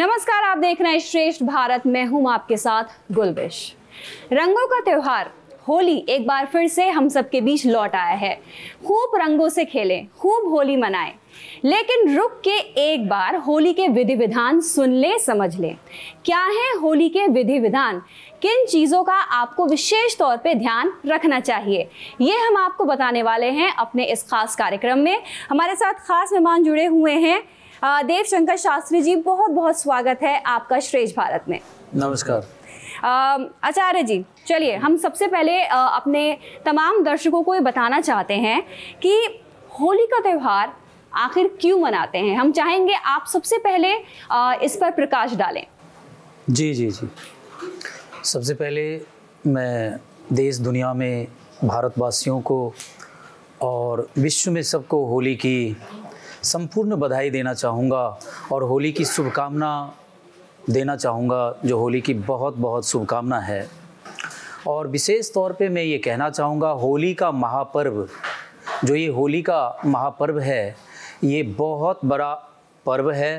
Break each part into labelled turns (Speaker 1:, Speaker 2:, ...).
Speaker 1: नमस्कार आप देख रहे हैं श्रेष्ठ भारत मैं हूं आपके साथ गुलबिश रंगों का त्यौहार होली एक बार फिर से हम सबके बीच लौट आया है खूब रंगों से खेलें खूब होली मनाएं लेकिन रुक के एक बार होली के विधि विधान सुन लें समझ लें क्या है होली के विधि विधान किन चीज़ों का आपको विशेष तौर पे ध्यान रखना चाहिए ये हम आपको बताने वाले हैं अपने इस खास कार्यक्रम में हमारे साथ खास मेहमान जुड़े हुए हैं देव शंकर शास्त्री जी बहुत बहुत स्वागत है आपका श्रेष्ठ भारत में नमस्कार आचार्य जी चलिए हम सबसे पहले अपने तमाम दर्शकों को ये बताना चाहते हैं कि होली का त्यौहार आखिर क्यों मनाते हैं हम चाहेंगे आप सबसे पहले इस पर प्रकाश डालें
Speaker 2: जी जी जी सबसे पहले मैं देश दुनिया में भारतवासियों को और विश्व में सबको होली की संपूर्ण बधाई देना चाहूँगा और होली की शुभकामना देना चाहूँगा जो होली की बहुत बहुत शुभकामना है और विशेष तौर पे मैं ये कहना चाहूँगा होली का महापर्व जो ये होली का महापर्व है ये बहुत बड़ा पर्व है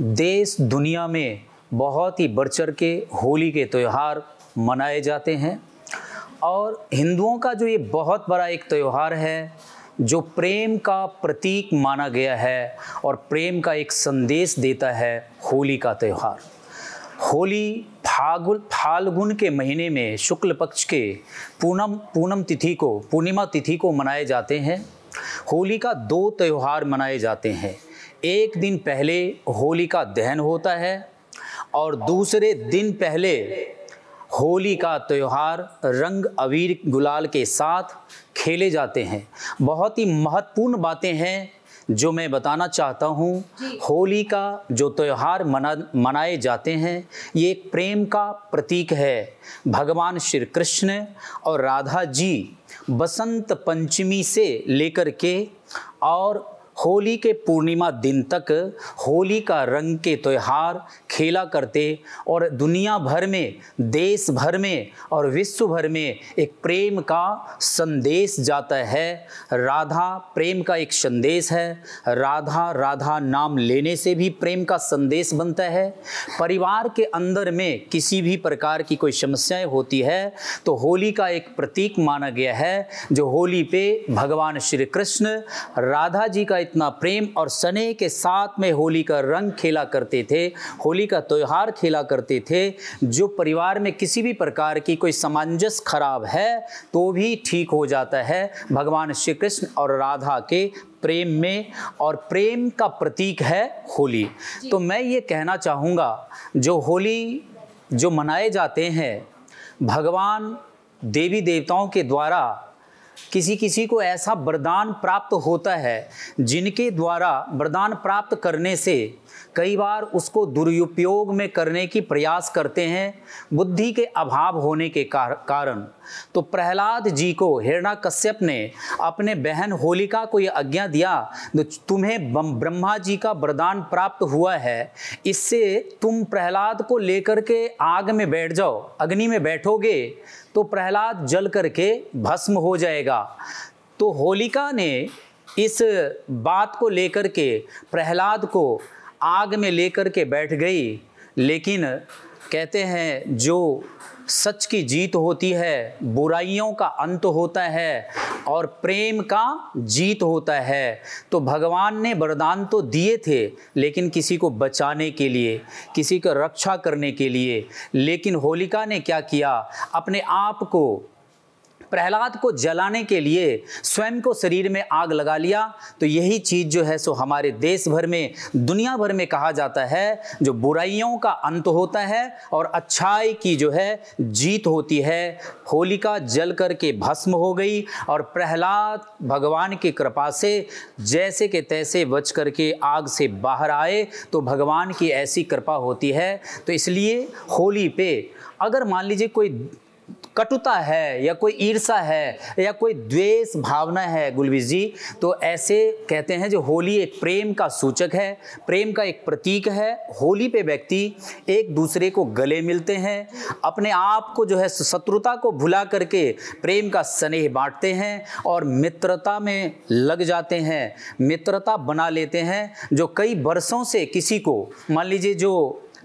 Speaker 2: देश दुनिया में बहुत ही बढ़ चढ़ के होली के त्यौहार मनाए जाते हैं और हिंदुओं का जो ये बहुत बड़ा एक त्यौहार है जो प्रेम का प्रतीक माना गया है और प्रेम का एक संदेश देता है होली का त्यौहार होली फागुन फाल्गुन के महीने में शुक्ल पक्ष के पूनम पूनम तिथि को पूर्णिमा तिथि को मनाए जाते हैं होली का दो त्यौहार मनाए जाते हैं एक दिन पहले होली का दहन होता है और दूसरे दिन पहले होली का त्यौहार रंग अबीर गुलाल के साथ खेले जाते हैं बहुत ही महत्वपूर्ण बातें हैं जो मैं बताना चाहता हूँ होली का जो त्यौहार मना मनाए जाते हैं ये एक प्रेम का प्रतीक है भगवान श्री कृष्ण और राधा जी बसंत पंचमी से लेकर के और होली के पूर्णिमा दिन तक होली का रंग के त्यौहार खेला करते और दुनिया भर में देश भर में और विश्व भर में एक प्रेम का संदेश जाता है राधा प्रेम का एक संदेश है राधा राधा नाम लेने से भी प्रेम का संदेश बनता है परिवार के अंदर में किसी भी प्रकार की कोई समस्याएं होती है तो होली का एक प्रतीक माना गया है जो होली पे भगवान श्री कृष्ण राधा जी का इतना प्रेम और स्नेह के साथ में होली का रंग खेला करते थे होली का त्यौहार खेला करते थे जो परिवार में किसी भी प्रकार की कोई सामंजस्य खराब है तो भी ठीक हो जाता है भगवान श्री कृष्ण और राधा के प्रेम में और प्रेम का प्रतीक है होली तो मैं ये कहना चाहूँगा जो होली जो मनाए जाते हैं भगवान देवी देवताओं के द्वारा किसी किसी को ऐसा वरदान प्राप्त होता है जिनके द्वारा वरदान प्राप्त करने से कई बार उसको दुरुपयोग में करने की प्रयास करते हैं बुद्धि के अभाव होने के कारण तो प्रहलाद जी को कश्यप ने अपने बहन होलिका को यह आज्ञा दिया तो तुम्हें ब्रह्मा जी का वरदान प्राप्त हुआ है इससे तुम प्रहलाद को लेकर के आग में बैठ जाओ अग्नि में बैठोगे तो प्रहलाद जल करके भस्म हो जाएगा तो होलिका ने इस बात को लेकर के प्रहलाद को आग में लेकर के बैठ गई लेकिन कहते हैं जो सच की जीत होती है बुराइयों का अंत होता है और प्रेम का जीत होता है तो भगवान ने वरदान तो दिए थे लेकिन किसी को बचाने के लिए किसी को रक्षा करने के लिए लेकिन होलिका ने क्या किया अपने आप को प्रहलाद को जलाने के लिए स्वयं को शरीर में आग लगा लिया तो यही चीज जो है सो हमारे देश भर में दुनिया भर में कहा जाता है जो बुराइयों का अंत होता है और अच्छाई की जो है जीत होती है होलिका जल करके भस्म हो गई और प्रहलाद भगवान की कृपा से जैसे के तैसे बच करके आग से बाहर आए तो भगवान की ऐसी कृपा होती है तो इसलिए होली पे अगर मान लीजिए कोई कटुता है या कोई ईर्षा है या कोई द्वेष भावना है गुलवीर जी तो ऐसे कहते हैं जो होली एक प्रेम का सूचक है प्रेम का एक प्रतीक है होली पे व्यक्ति एक दूसरे को गले मिलते हैं अपने आप को जो है शत्रुता को भुला करके प्रेम का स्नेह बांटते हैं और मित्रता में लग जाते हैं मित्रता बना लेते हैं जो कई वर्षों से किसी को मान लीजिए जो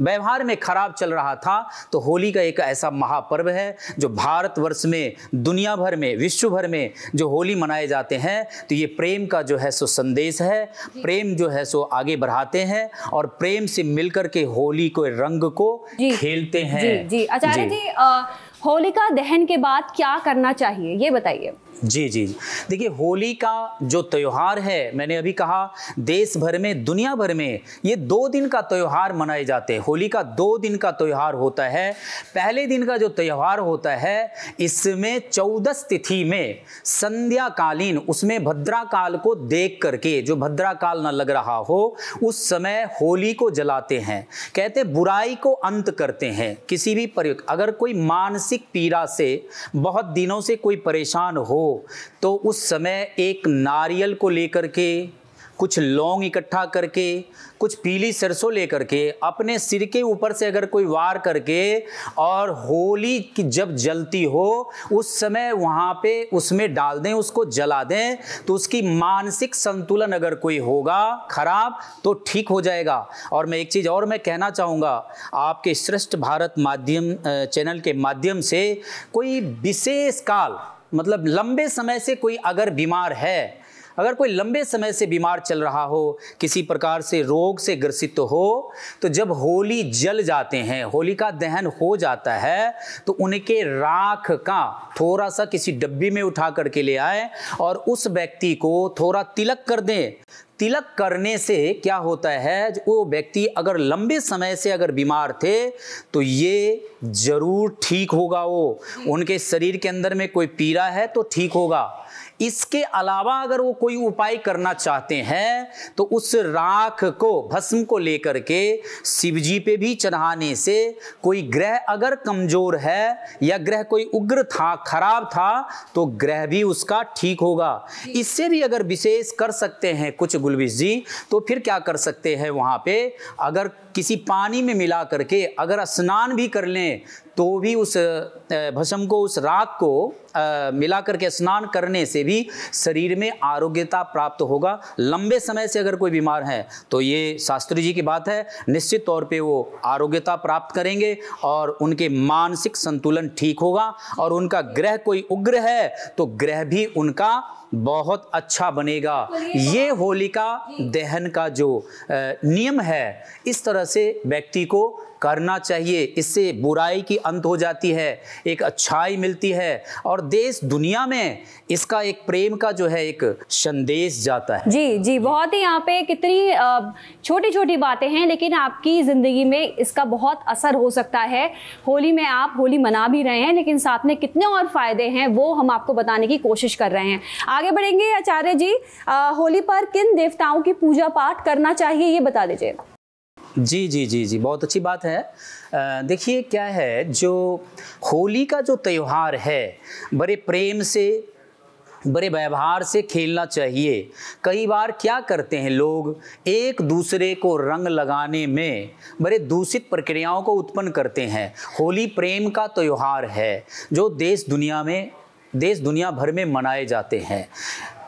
Speaker 2: व्यवहार में खराब चल रहा था तो होली का एक ऐसा महापर्व है जो भारतवर्ष में दुनिया भर में विश्व भर में जो होली मनाए जाते हैं तो ये प्रेम का जो है सो संदेश है प्रेम जो है सो आगे बढ़ाते हैं और प्रेम से मिलकर के होली को रंग को
Speaker 1: खेलते हैं जी जी जी, जी होलिका दहन के बाद क्या करना चाहिए ये बताइए जी जी देखिए होली का
Speaker 2: जो त्यौहार है मैंने अभी कहा देश भर में दुनिया भर में ये दो दिन का त्यौहार मनाए जाते हैं होली का दो दिन का त्यौहार होता है पहले दिन का जो त्यौहार होता है इसमें चौदस तिथि में संध्याकालीन उसमें भद्रा काल को देख करके जो भद्रा काल ना लग रहा हो उस समय होली को जलाते हैं कहते बुराई को अंत करते हैं किसी भी पर अगर कोई मानसिक पीड़ा से बहुत दिनों से कोई परेशान हो तो उस समय एक नारियल को लेकर के कुछ लौंग इकट्ठा करके कुछ पीली सरसों लेकर के अपने सिर के ऊपर से अगर कोई वार करके और होली की जब जलती हो उस समय वहाँ पे उसमें डाल दें उसको जला दें तो उसकी मानसिक संतुलन अगर कोई होगा खराब तो ठीक हो जाएगा और मैं एक चीज़ और मैं कहना चाहूँगा आपके श्रेष्ठ भारत माध्यम चैनल के माध्यम से कोई विशेष काल मतलब लंबे समय से कोई अगर बीमार है अगर कोई लंबे समय से बीमार चल रहा हो किसी प्रकार से रोग से ग्रसित हो तो जब होली जल जाते हैं होली का दहन हो जाता है तो उनके राख का थोड़ा सा किसी डब्बी में उठा करके ले आए और उस व्यक्ति को थोड़ा तिलक कर दें तिलक करने से क्या होता है वो व्यक्ति अगर लंबे समय से अगर बीमार थे तो ये ज़रूर ठीक होगा वो हम्म। उनके शरीर के अंदर में कोई पीड़ा है तो ठीक होगा इसके अलावा अगर वो कोई उपाय करना चाहते हैं तो उस राख को भस्म को लेकर के शिव जी पे भी चढ़ाने से कोई ग्रह अगर कमजोर है या ग्रह कोई उग्र था खराब था तो ग्रह भी उसका ठीक होगा इससे भी अगर विशेष कर सकते हैं कुछ गुलविश जी तो फिर क्या कर सकते हैं वहाँ पे अगर किसी पानी में मिला करके अगर स्नान भी कर लें तो भी उस भस्म को उस राख को मिला करके स्नान करने से भी शरीर में आरोग्यता प्राप्त होगा लंबे समय से अगर कोई बीमार है तो ये शास्त्री जी की बात है निश्चित तौर पे वो आरोग्यता प्राप्त करेंगे और उनके मानसिक संतुलन ठीक होगा और उनका ग्रह कोई उग्र है तो ग्रह भी उनका बहुत अच्छा बनेगा ये होलिका दहन का जो नियम है इस तरह से व्यक्ति को करना चाहिए इससे बुराई की अंत हो जाती है एक अच्छाई मिलती है और देश दुनिया में इसका एक प्रेम का जो है एक संदेश जाता है
Speaker 1: जी जी बहुत ही यहाँ पे कितनी छोटी छोटी बातें हैं लेकिन आपकी ज़िंदगी में इसका बहुत असर हो सकता है होली में आप होली मना भी रहे हैं लेकिन साथ में कितने और फ़ायदे हैं वो हम आपको बताने की कोशिश कर रहे हैं आगे बढ़ेंगे आचार्य जी आ, होली पर किन देवताओं की पूजा पाठ करना चाहिए ये बता दीजिए
Speaker 2: जी जी जी जी बहुत अच्छी बात है देखिए क्या है जो होली का जो त्यौहार है बड़े प्रेम से बड़े व्यवहार से खेलना चाहिए कई बार क्या करते हैं लोग एक दूसरे को रंग लगाने में बड़े दूषित प्रक्रियाओं को उत्पन्न करते हैं होली प्रेम का त्यौहार है जो देश दुनिया में देश दुनिया भर में मनाए जाते हैं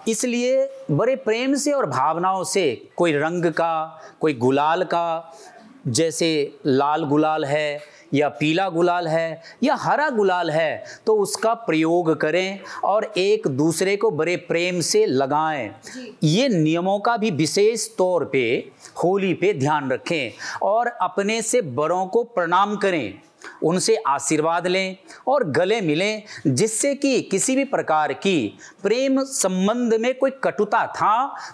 Speaker 2: इसलिए बड़े प्रेम से और भावनाओं से कोई रंग का कोई गुलाल का जैसे लाल गुलाल है या पीला गुलाल है या हरा गुलाल है तो उसका प्रयोग करें और एक दूसरे को बड़े प्रेम से लगाएं ये नियमों का भी विशेष तौर पे होली पे ध्यान रखें और अपने से बड़ों को प्रणाम करें उनसे आशीर्वाद लें और गले मिलें जिससे कि किसी भी प्रकार की प्रेम संबंध में कोई कटुता था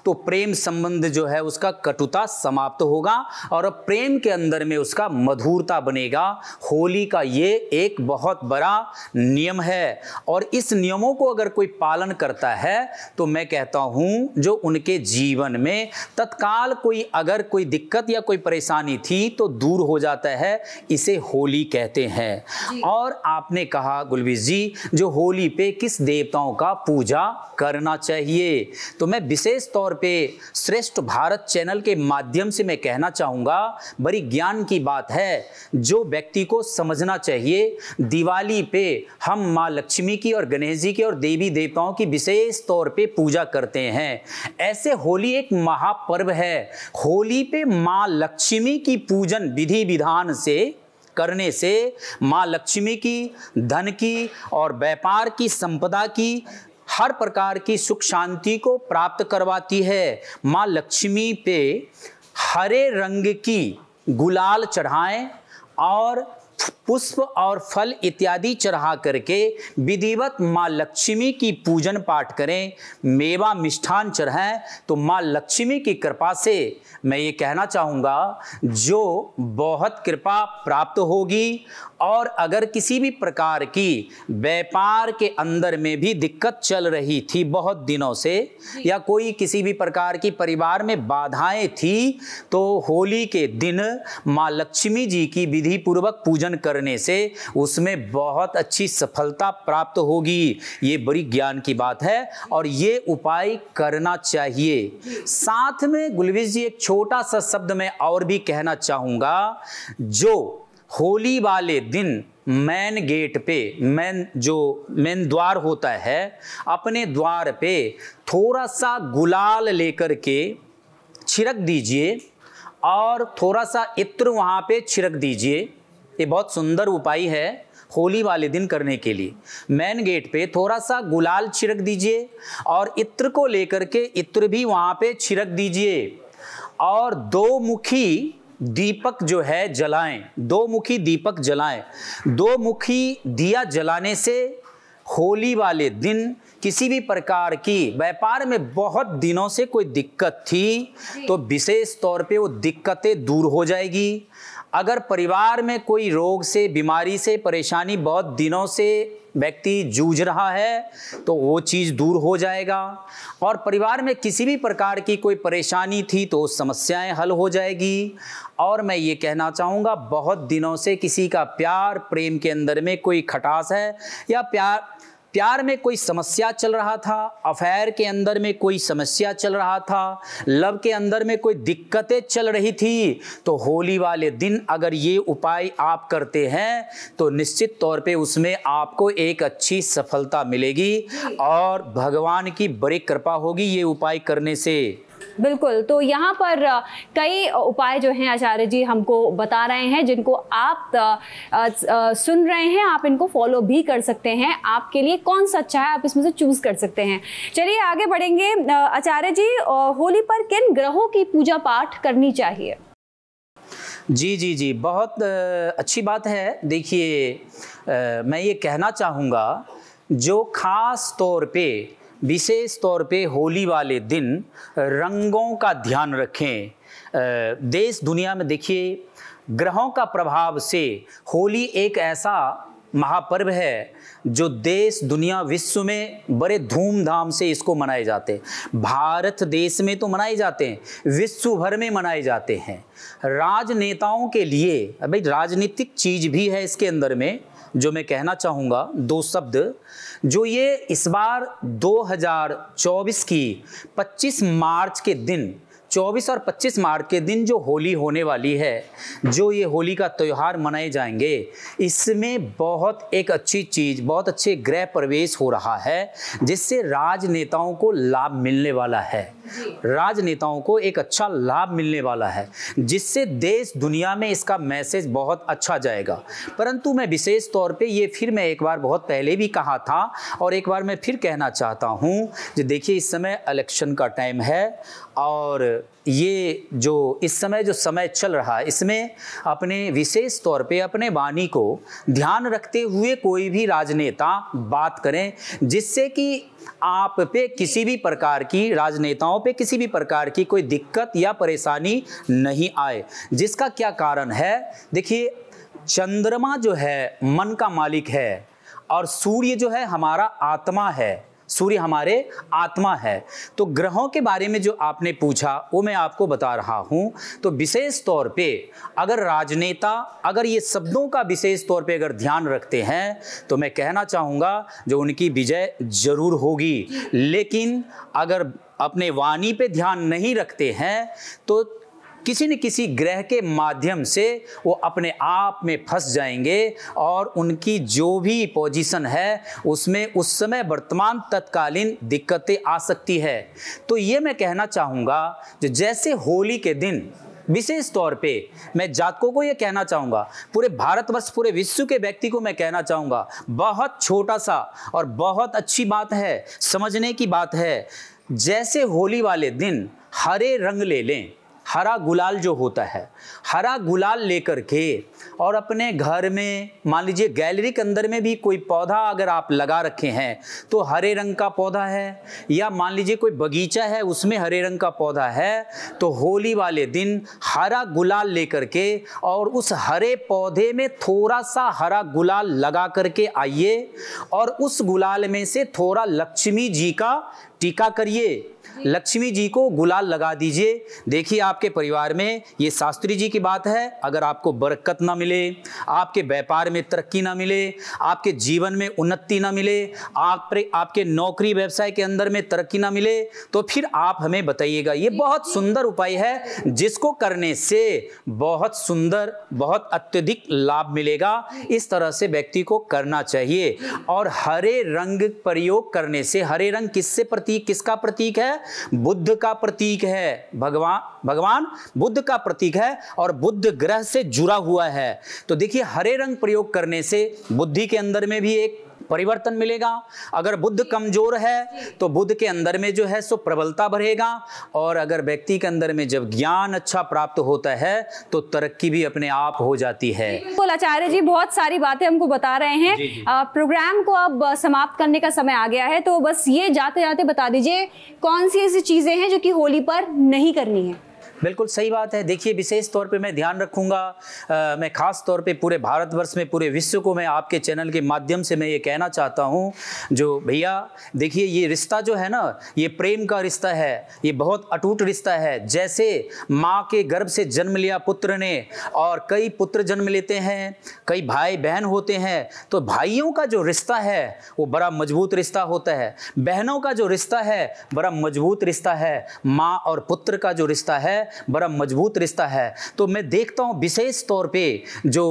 Speaker 2: तो प्रेम संबंध जो है उसका कटुता समाप्त होगा और प्रेम के अंदर में उसका मधुरता बनेगा होली का ये एक बहुत बड़ा नियम है और इस नियमों को अगर कोई पालन करता है तो मैं कहता हूँ जो उनके जीवन में तत्काल कोई अगर कोई दिक्कत या कोई परेशानी थी तो दूर हो जाता है इसे होली कह कहते हैं और आपने कहा गुलवीर जी जो होली पे किस देवताओं का पूजा करना चाहिए तो मैं विशेष तौर पे श्रेष्ठ भारत चैनल के माध्यम से मैं कहना चाहूँगा बड़ी ज्ञान की बात है जो व्यक्ति को समझना चाहिए दिवाली पे हम माँ लक्ष्मी की और गणेश जी की और देवी देवताओं की विशेष तौर पे पूजा करते हैं ऐसे होली एक महापर्व है होली पे माँ लक्ष्मी की पूजन विधि विधान से करने से माँ लक्ष्मी की धन की और व्यापार की संपदा की हर प्रकार की सुख शांति को प्राप्त करवाती है माँ लक्ष्मी पे हरे रंग की गुलाल चढ़ाएं और पुष्प और फल इत्यादि चढ़ा करके विधिवत माँ लक्ष्मी की पूजन पाठ करें मेवा मिष्ठान चढ़ाएं तो माँ लक्ष्मी की कृपा से मैं ये कहना चाहूँगा जो बहुत कृपा प्राप्त होगी और अगर किसी भी प्रकार की व्यापार के अंदर में भी दिक्कत चल रही थी बहुत दिनों से या कोई किसी भी प्रकार की परिवार में बाधाएं थी तो होली के दिन माँ लक्ष्मी जी की विधिपूर्वक पूजन भोजन करने से उसमें बहुत अच्छी सफलता प्राप्त होगी ये बड़ी ज्ञान की बात है और ये उपाय करना चाहिए साथ में गुलवीज जी एक छोटा सा शब्द मैं और भी कहना चाहूँगा जो होली वाले दिन मैन गेट पे मैन जो मैन द्वार होता है अपने द्वार पे थोड़ा सा गुलाल लेकर के छिड़क दीजिए और थोड़ा सा इत्र वहाँ पे छिड़क दीजिए ये बहुत सुंदर उपाय है होली वाले दिन करने के लिए मेन गेट पे थोड़ा सा गुलाल छिड़क दीजिए और इत्र को लेकर के इत्र भी वहाँ पे छिड़क दीजिए और दो मुखी दीपक जो है जलाएं दो मुखी दीपक जलाएं दो मुखी दिया जलाने से होली वाले दिन किसी भी प्रकार की व्यापार में बहुत दिनों से कोई दिक्कत थी तो विशेष तौर पे वो दिक्कतें दूर हो जाएगी अगर परिवार में कोई रोग से बीमारी से परेशानी बहुत दिनों से व्यक्ति जूझ रहा है तो वो चीज़ दूर हो जाएगा और परिवार में किसी भी प्रकार की कोई परेशानी थी तो समस्याएं हल हो जाएगी और मैं ये कहना चाहूँगा बहुत दिनों से किसी का प्यार प्रेम के अंदर में कोई खटास है या प्यार प्यार में कोई समस्या चल रहा था अफेयर के अंदर में कोई समस्या चल रहा था लव के अंदर में कोई दिक्कतें चल रही थी तो होली वाले दिन अगर ये उपाय आप करते हैं तो निश्चित तौर पे उसमें आपको एक अच्छी सफलता मिलेगी और भगवान की बड़ी कृपा होगी ये उपाय करने से
Speaker 1: बिल्कुल तो यहाँ पर कई उपाय जो हैं आचार्य जी हमको बता रहे हैं जिनको आप सुन रहे हैं आप इनको फॉलो भी कर सकते हैं आपके लिए कौन सा अच्छा है आप इसमें से चूज कर सकते हैं चलिए आगे बढ़ेंगे आचार्य जी होली पर किन ग्रहों की पूजा पाठ करनी चाहिए
Speaker 2: जी जी जी बहुत अच्छी बात है देखिए मैं ये कहना चाहूँगा जो ख़ास तौर पे विशेष तौर पे होली वाले दिन रंगों का ध्यान रखें देश दुनिया में देखिए ग्रहों का प्रभाव से होली एक ऐसा महापर्व है जो देश दुनिया विश्व में बड़े धूमधाम से इसको मनाए जाते हैं भारत देश में तो मनाए जाते हैं विश्व भर में मनाए जाते हैं राजनेताओं के लिए भाई राजनीतिक चीज़ भी है इसके अंदर में जो मैं कहना चाहूँगा दो शब्द जो ये इस बार 2024 की 25 मार्च के दिन 24 और 25 मार्च के दिन जो होली होने वाली है जो ये होली का त्यौहार मनाए जाएंगे इसमें बहुत एक अच्छी चीज़ बहुत अच्छे गृह प्रवेश हो रहा है जिससे राजनेताओं को लाभ मिलने वाला है राजनेताओं को एक अच्छा लाभ मिलने वाला है जिससे देश दुनिया में इसका मैसेज बहुत अच्छा जाएगा परंतु मैं विशेष तौर पे ये फिर मैं एक बार बहुत पहले भी कहा था और एक बार मैं फिर कहना चाहता हूँ देखिए इस समय इलेक्शन का टाइम है और ये जो इस समय जो समय चल रहा है इसमें अपने विशेष तौर पे अपने वाणी को ध्यान रखते हुए कोई भी राजनेता बात करें जिससे कि आप पे किसी भी प्रकार की राजनेताओं पे किसी भी प्रकार की कोई दिक्कत या परेशानी नहीं आए जिसका क्या कारण है देखिए चंद्रमा जो है मन का मालिक है और सूर्य जो है हमारा आत्मा है सूर्य हमारे आत्मा है तो ग्रहों के बारे में जो आपने पूछा वो मैं आपको बता रहा हूँ तो विशेष तौर पे अगर राजनेता अगर ये शब्दों का विशेष तौर पे अगर ध्यान रखते हैं तो मैं कहना चाहूँगा जो उनकी विजय जरूर होगी लेकिन अगर अपने वाणी पे ध्यान नहीं रखते हैं तो किसी न किसी ग्रह के माध्यम से वो अपने आप में फंस जाएंगे और उनकी जो भी पोजीशन है उसमें उस समय वर्तमान तत्कालीन दिक्कतें आ सकती है तो ये मैं कहना चाहूँगा जो जैसे होली के दिन विशेष तौर पे मैं जातकों को ये कहना चाहूँगा पूरे भारतवर्ष पूरे विश्व के व्यक्ति को मैं कहना चाहूँगा बहुत छोटा सा और बहुत अच्छी बात है समझने की बात है जैसे होली वाले दिन हरे रंग ले लें हरा गुलाल जो होता है हरा गुलाल लेकर के और अपने घर में मान लीजिए गैलरी के अंदर में भी कोई पौधा अगर आप लगा रखे हैं तो हरे रंग का पौधा है या मान लीजिए कोई बगीचा है उसमें हरे रंग का पौधा है तो होली वाले दिन हरा गुलाल लेकर के और उस हरे पौधे में थोड़ा सा हरा गुलाल लगा करके आइए और उस गुलाल में से थोड़ा लक्ष्मी जी का टीका करिए लक्ष्मी जी को गुलाल लगा दीजिए देखिए आपके परिवार में ये शास्त्री जी की बात है अगर आपको बरकत ना मिले आपके व्यापार में तरक्की ना मिले आपके जीवन में उन्नति ना मिले आप आपके नौकरी व्यवसाय के अंदर में तरक्की ना मिले तो फिर आप हमें बताइएगा ये बहुत सुंदर उपाय है जिसको करने से बहुत सुंदर बहुत अत्यधिक लाभ मिलेगा इस तरह से व्यक्ति को करना चाहिए और हरे रंग प्रयोग करने से हरे रंग किससे प्रति प्रतीक किसका प्रतीक है बुद्ध का प्रतीक है भगवान भगवान बुद्ध का प्रतीक है और बुद्ध ग्रह से जुड़ा हुआ है तो देखिए हरे रंग प्रयोग करने से बुद्धि के अंदर में भी एक परिवर्तन मिलेगा अगर बुद्ध कमजोर है तो बुद्ध के अंदर में जो है सो प्रबलता बढ़ेगा और अगर व्यक्ति के अंदर में जब ज्ञान अच्छा प्राप्त होता है तो तरक्की भी अपने आप हो जाती है
Speaker 1: तो आचार्य जी बहुत सारी बातें हमको बता रहे हैं प्रोग्राम को अब समाप्त करने का समय आ गया है तो बस ये जाते जाते बता दीजिए कौन सी ऐसी चीजें हैं जो कि होली पर नहीं करनी है
Speaker 2: बिल्कुल सही बात है देखिए विशेष तौर पे मैं ध्यान रखूंगा आ, मैं खास तौर पे पूरे भारतवर्ष में पूरे विश्व को मैं आपके चैनल के माध्यम से मैं ये कहना चाहता हूँ जो भैया देखिए ये रिश्ता जो है ना ये प्रेम का रिश्ता है ये बहुत अटूट रिश्ता है जैसे माँ के गर्भ से जन्म लिया पुत्र ने और कई पुत्र जन्म लेते हैं कई भाई बहन होते हैं तो भाइयों का जो रिश्ता है वो बड़ा मजबूत रिश्ता होता है बहनों का जो रिश्ता है बड़ा मजबूत रिश्ता है माँ और पुत्र का जो रिश्ता है बड़ा मजबूत रिश्ता है तो मैं देखता हूँ विशेष तौर पे जो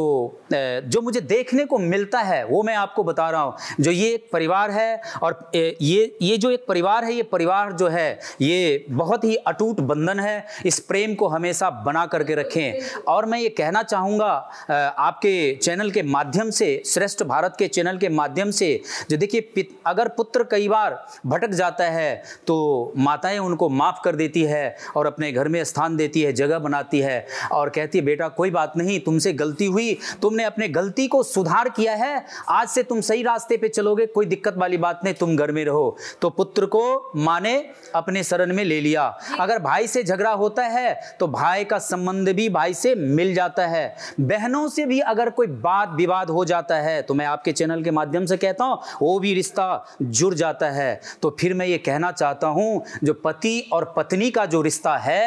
Speaker 2: जो मुझे देखने को मिलता है वो मैं आपको बता रहा हूँ जो ये एक परिवार है और ये ये जो एक परिवार है ये परिवार जो है ये बहुत ही अटूट बंधन है इस प्रेम को हमेशा बना करके रखें और मैं ये कहना चाहूँगा आपके चैनल के माध्यम से श्रेष्ठ भारत के चैनल के माध्यम से जो देखिए अगर पुत्र कई बार भटक जाता है तो माताएं उनको माफ़ कर देती है और अपने घर में स्थान स्थान देती है जगह बनाती है और कहती है बेटा कोई बात नहीं तुमसे गलती हुई तुमने अपने गलती को सुधार किया है आज से तुम सही रास्ते पे चलोगे कोई दिक्कत वाली बात नहीं तुम घर में रहो तो पुत्र को माँ ने अपने शरण में ले लिया अगर भाई से झगड़ा होता है तो भाई का संबंध भी भाई से मिल जाता है बहनों से भी अगर कोई बात विवाद हो जाता है तो मैं आपके चैनल के माध्यम से कहता हूँ वो भी रिश्ता जुड़ जाता है तो फिर मैं ये कहना चाहता हूँ जो पति और पत्नी का जो रिश्ता है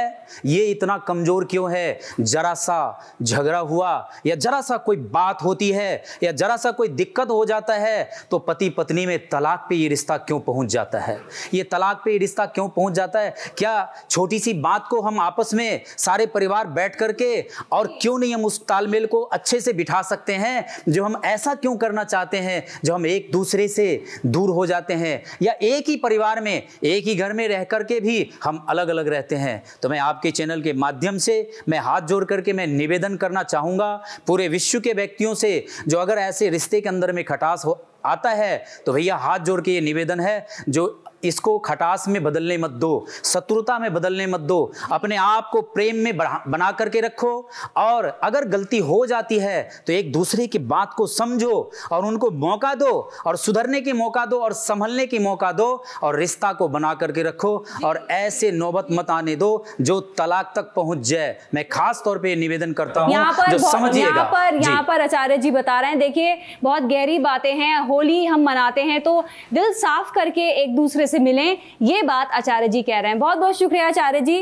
Speaker 2: ये इतना कमज़ोर क्यों है जरा सा झगड़ा हुआ या जरा सा कोई बात होती है या जरा सा कोई दिक्कत हो जाता है तो पति पत्नी में तलाक पे ये रिश्ता क्यों पहुंच जाता है ये तलाक पे ये रिश्ता क्यों पहुंच जाता है क्या छोटी सी बात को हम आपस में सारे परिवार बैठ करके और क्यों नहीं हम उस तालमेल को अच्छे से बिठा सकते हैं जो हम ऐसा क्यों करना चाहते हैं जो हम एक दूसरे से दूर हो जाते हैं या एक ही परिवार में एक ही घर में रह करके भी हम अलग अलग रहते हैं तो मैं आपके चैनल के माध्यम से मैं हाथ जोड़ करके मैं निवेदन करना चाहूँगा पूरे विश्व के व्यक्तियों से जो अगर ऐसे रिश्ते के अंदर में खटास हो आता है तो भैया हाथ जोड़ के ये निवेदन है जो इसको खटास में बदलने मत दो शत्रुता में बदलने मत दो अपने आप को प्रेम में बना करके रखो और अगर गलती हो जाती है तो एक दूसरे की बात को समझो और उनको मौका दो और सुधरने की मौका दो और संभलने की मौका दो और रिश्ता को बना करके रखो और ऐसे नौबत मत आने दो जो तलाक तक पहुंच जाए मैं खास तौर पर निवेदन करता हूँ समझिएगा पर यहाँ
Speaker 1: पर आचार्य जी बता रहे हैं देखिए बहुत गहरी बातें हैं हो होली हम मनाते हैं तो दिल साफ करके एक दूसरे से मिलें ये बात आचार्य जी कह रहे हैं बहुत बहुत शुक्रिया आचार्य जी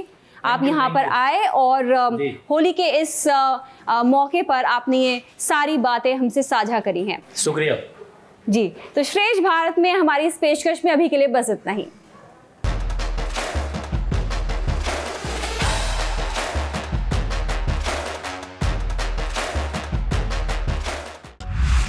Speaker 1: आप यहाँ पर आए और होली के इस मौके पर आपने ये सारी बातें हमसे साझा करी हैं शुक्रिया जी तो श्रेष्ठ भारत में हमारी इस पेशकश में अभी के लिए बस इतना ही